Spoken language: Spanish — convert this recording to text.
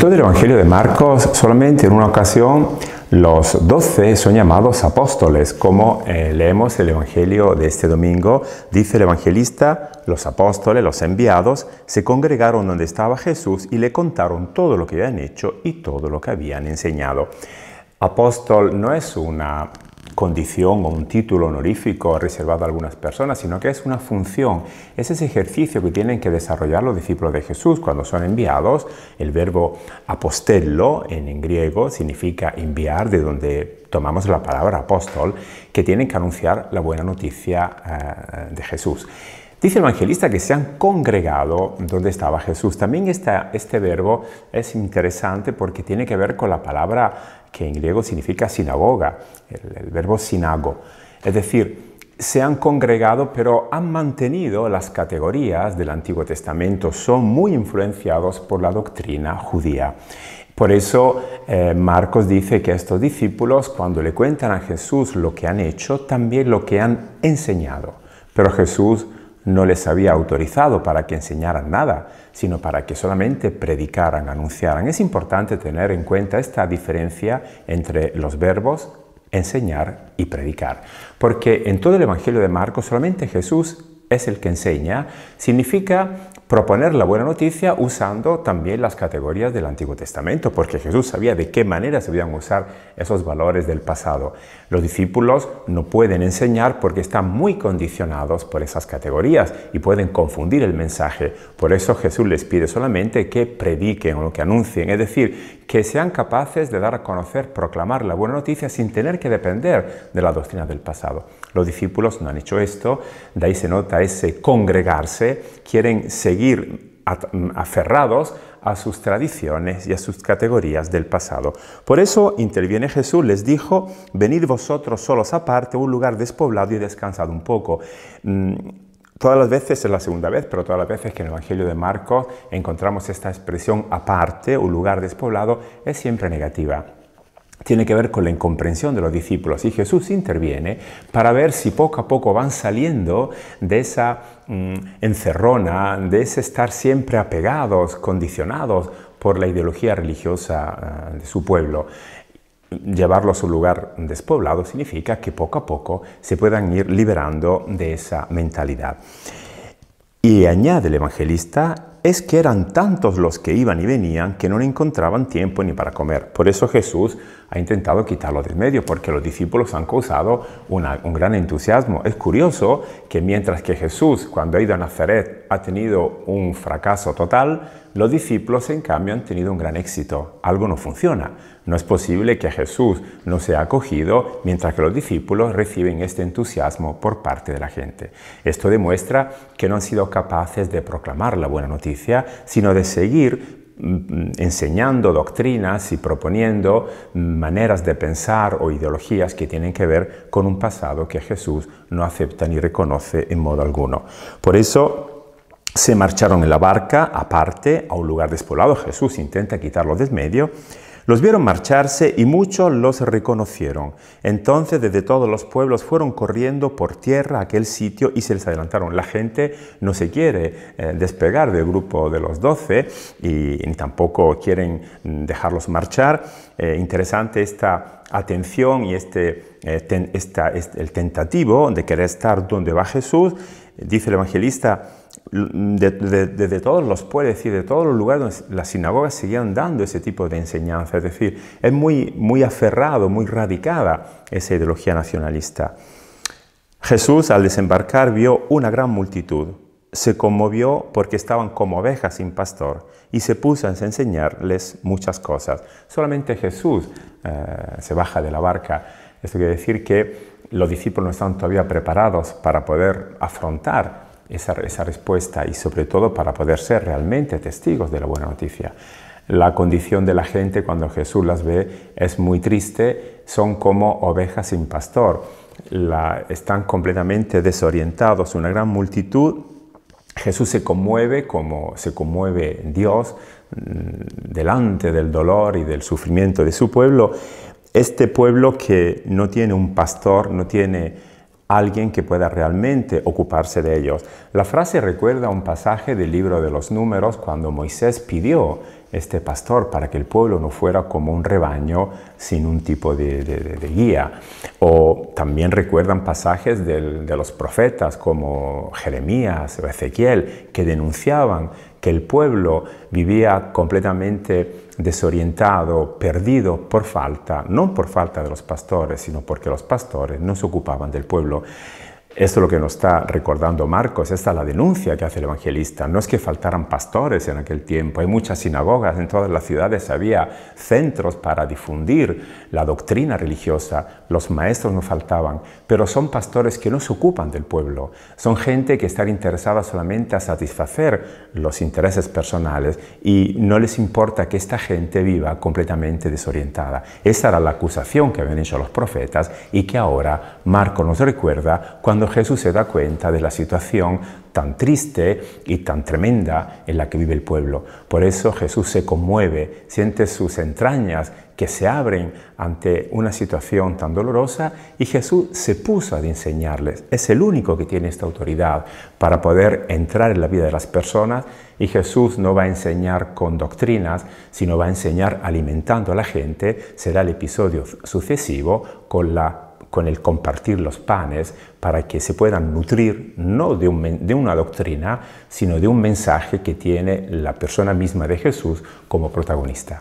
todo el Evangelio de Marcos, solamente en una ocasión los doce son llamados apóstoles, como eh, leemos el Evangelio de este domingo. Dice el evangelista, los apóstoles, los enviados, se congregaron donde estaba Jesús y le contaron todo lo que habían hecho y todo lo que habían enseñado. Apóstol no es una condición o un título honorífico reservado a algunas personas, sino que es una función, es ese ejercicio que tienen que desarrollar los discípulos de Jesús cuando son enviados. El verbo apostello en griego significa enviar, de donde tomamos la palabra apóstol, que tienen que anunciar la buena noticia eh, de Jesús. Dice el evangelista que se han congregado donde estaba Jesús. También este verbo es interesante porque tiene que ver con la palabra que en griego significa sinagoga, el, verbo sinago. Es decir, se han congregado pero han mantenido las categorías del Antiguo Testamento, son muy influenciados por la doctrina judía. Por eso eh, Marcos dice que estos discípulos, cuando le cuentan a Jesús lo que han hecho, también lo que han enseñado. Pero Jesús no les había autorizado para que enseñaran nada, sino para que solamente predicaran, anunciaran. Es importante tener en cuenta esta diferencia entre los verbos enseñar y predicar, porque en todo el Evangelio de Marcos solamente Jesús es el que enseña, significa proponer la buena noticia usando también las categorías del Antiguo Testamento, porque Jesús sabía de qué manera se podían usar esos valores del pasado. Los discípulos no pueden enseñar porque están muy condicionados por esas categorías y pueden confundir el mensaje. Por eso Jesús les pide solamente que prediquen o que anuncien, es decir, que sean capaces de dar a conocer, proclamar la buena noticia sin tener que depender de la doctrina del pasado. Los discípulos no han hecho esto, de ahí se nota ese congregarse, quieren seguir seguir aferrados a sus tradiciones y a sus categorías del pasado. Por eso interviene Jesús, les dijo, venid vosotros solos aparte a un lugar despoblado y descansad un poco. Mm, todas las veces, es la segunda vez, pero todas las veces que en el Evangelio de Marcos encontramos esta expresión aparte, un lugar despoblado, es siempre negativa tiene que ver con la incomprensión de los discípulos y Jesús interviene para ver si poco a poco van saliendo de esa mm, encerrona, de ese estar siempre apegados, condicionados por la ideología religiosa eh, de su pueblo. Llevarlo a su lugar despoblado significa que poco a poco se puedan ir liberando de esa mentalidad. Y añade el evangelista es que eran tantos los que iban y venían que no encontraban tiempo ni para comer. Por eso Jesús ha intentado quitarlo del medio, porque los discípulos han causado un gran entusiasmo. Es curioso que mientras que Jesús, cuando ha ido a Nazaret, ha tenido un fracaso total, los discípulos en cambio han tenido un gran éxito. Algo no funciona. No es posible que Jesús no sea acogido mientras que los discípulos reciben este entusiasmo por parte de la gente. Esto demuestra que no han sido capaces de proclamar la buena noticia, sino de seguir mm, enseñando doctrinas y proponiendo mm, maneras de pensar o ideologías que tienen que ver con un pasado que Jesús no acepta ni reconoce en modo alguno. Por eso se marcharon en la barca aparte a un lugar despoblado. Jesús intenta quitarlo de medio. Los vieron marcharse y muchos los reconocieron. Entonces desde todos los pueblos fueron corriendo por tierra a aquel sitio y se les adelantaron. La gente no se quiere eh, despegar del grupo de los doce y, tampoco quieren mm, dejarlos marchar. Eh, interesante esta atención y este, eh, el tentativo de querer estar donde va Jesús dice el evangelista, desde de, todos los pueblos y de todos los lugares las sinagogas seguían dando ese tipo de enseñanza. Es decir, es muy, muy aferrado, muy radicada esa ideología nacionalista. Jesús al desembarcar vio una gran multitud. Se conmovió porque estaban como ovejas sin pastor y se puso a enseñarles muchas cosas. Solamente Jesús eh, se baja de la barca. Esto quiere decir que los discípulos no están todavía preparados para poder afrontar esa, esa, respuesta y sobre todo para poder ser realmente testigos de la buena noticia. La condición de la gente cuando Jesús las ve es muy triste, son como ovejas sin pastor, están completamente desorientados, una gran multitud. Jesús se conmueve como se conmueve Dios mm, delante del dolor y del sufrimiento de su pueblo este pueblo que no tiene un pastor, no tiene alguien que pueda realmente ocuparse de ellos. La frase recuerda un pasaje del libro de los números cuando Moisés pidió este pastor para que el pueblo no fuera como un rebaño sin un tipo de, guía. O también recuerdan pasajes de los profetas como Jeremías o Ezequiel que denunciaban que el pueblo vivía completamente desorientado, perdido por falta, no por falta de los pastores, sino porque los pastores no se ocupaban del pueblo. Esto es lo que nos está recordando Marcos, esta es la denuncia que hace el evangelista. No es que faltaran pastores en aquel tiempo, hay muchas sinagogas, en todas las ciudades había centros para difundir la doctrina religiosa, los maestros no faltaban, pero son pastores que no se ocupan del pueblo, son gente que está interesada solamente a satisfacer los intereses personales y no les importa que esta gente viva completamente desorientada. Esa era la acusación que habían hecho los profetas y que ahora Marcos nos recuerda cuando Jesús se da cuenta de la situación tan triste y tan tremenda en la que vive el pueblo. Por eso Jesús se conmueve, siente sus entrañas que se abren ante una situación tan dolorosa y Jesús se puso a enseñarles. Es el único que tiene esta autoridad para poder entrar en la vida de las personas y Jesús no va a enseñar con doctrinas, sino va a enseñar alimentando a la gente. Será el episodio sucesivo con la con el compartir los panes para que se puedan nutrir no de, una doctrina, sino de un mensaje que tiene la persona misma de Jesús como protagonista.